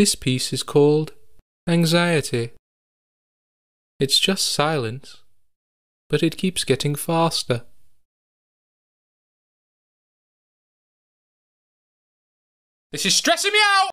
This piece is called Anxiety. It's just silence, but it keeps getting faster. This is stressing me out!